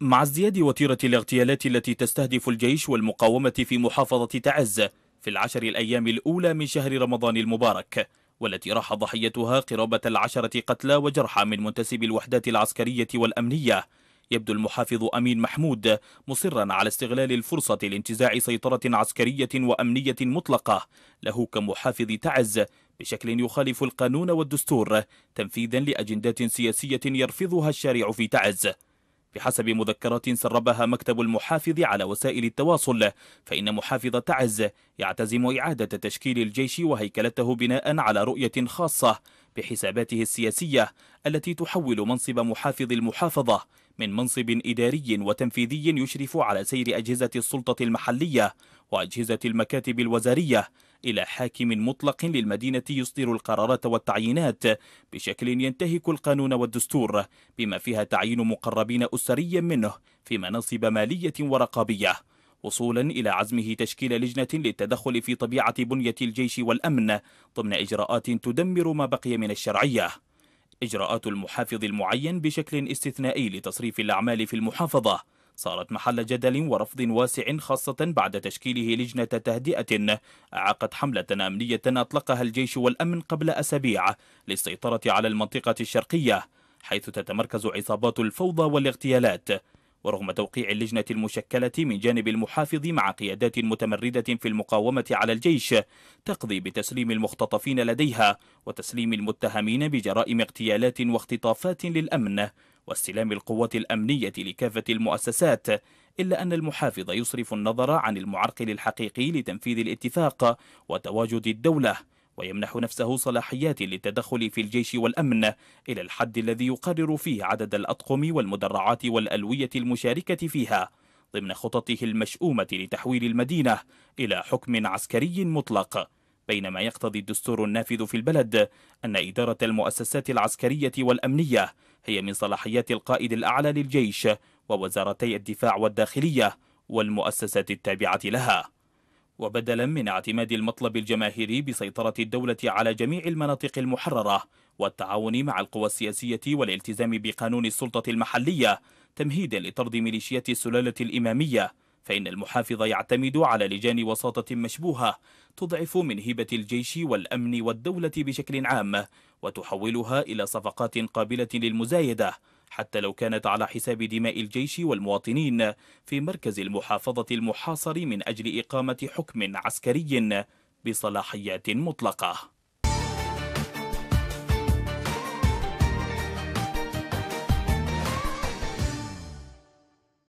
مع ازدياد وتيرة الاغتيالات التي تستهدف الجيش والمقاومة في محافظة تعز في العشر الأيام الأولى من شهر رمضان المبارك والتي راح ضحيتها قرابة العشرة قتلى وجرحى من منتسبي الوحدات العسكرية والأمنية يبدو المحافظ أمين محمود مصرا على استغلال الفرصة لانتزاع سيطرة عسكرية وأمنية مطلقة له كمحافظ تعز بشكل يخالف القانون والدستور تنفيذا لأجندات سياسية يرفضها الشارع في تعز بحسب مذكرة سربها مكتب المحافظ على وسائل التواصل فإن محافظ تعز يعتزم إعادة تشكيل الجيش وهيكلته بناء على رؤية خاصة بحساباته السياسية التي تحول منصب محافظ المحافظة من منصب إداري وتنفيذي يشرف على سير أجهزة السلطة المحلية وأجهزة المكاتب الوزارية إلى حاكم مطلق للمدينة يصدر القرارات والتعيينات بشكل ينتهك القانون والدستور بما فيها تعيين مقربين أسريا منه في مناصب مالية ورقابية وصولا إلى عزمه تشكيل لجنة للتدخل في طبيعة بنية الجيش والأمن ضمن إجراءات تدمر ما بقي من الشرعية إجراءات المحافظ المعين بشكل استثنائي لتصريف الأعمال في المحافظة صارت محل جدل ورفض واسع خاصة بعد تشكيله لجنة تهدئة عقد حملة أمنية أطلقها الجيش والأمن قبل أسابيع للسيطرة على المنطقة الشرقية حيث تتمركز عصابات الفوضى والاغتيالات ورغم توقيع اللجنة المشكلة من جانب المحافظ مع قيادات متمردة في المقاومة على الجيش تقضي بتسليم المختطفين لديها وتسليم المتهمين بجرائم اغتيالات واختطافات للأمن واستلام القوات الأمنية لكافة المؤسسات إلا أن المحافظ يصرف النظر عن المعرقل الحقيقي لتنفيذ الاتفاق وتواجد الدولة ويمنح نفسه صلاحيات للتدخل في الجيش والأمن إلى الحد الذي يقرر فيه عدد الأطقم والمدرعات والألوية المشاركة فيها ضمن خططه المشؤومة لتحويل المدينة إلى حكم عسكري مطلق بينما يقتضي الدستور النافذ في البلد أن إدارة المؤسسات العسكرية والأمنية هي من صلاحيات القائد الأعلى للجيش ووزارتي الدفاع والداخلية والمؤسسات التابعة لها وبدلا من اعتماد المطلب الجماهيري بسيطرة الدولة على جميع المناطق المحررة والتعاون مع القوى السياسية والالتزام بقانون السلطة المحلية تمهيدا لطرد ميليشيات السلالة الإمامية فإن المحافظ يعتمد على لجان وساطة مشبوهة تضعف من هبة الجيش والأمن والدولة بشكل عام وتحولها إلى صفقات قابلة للمزايدة حتى لو كانت على حساب دماء الجيش والمواطنين في مركز المحافظة المحاصر من أجل إقامة حكم عسكري بصلاحيات مطلقة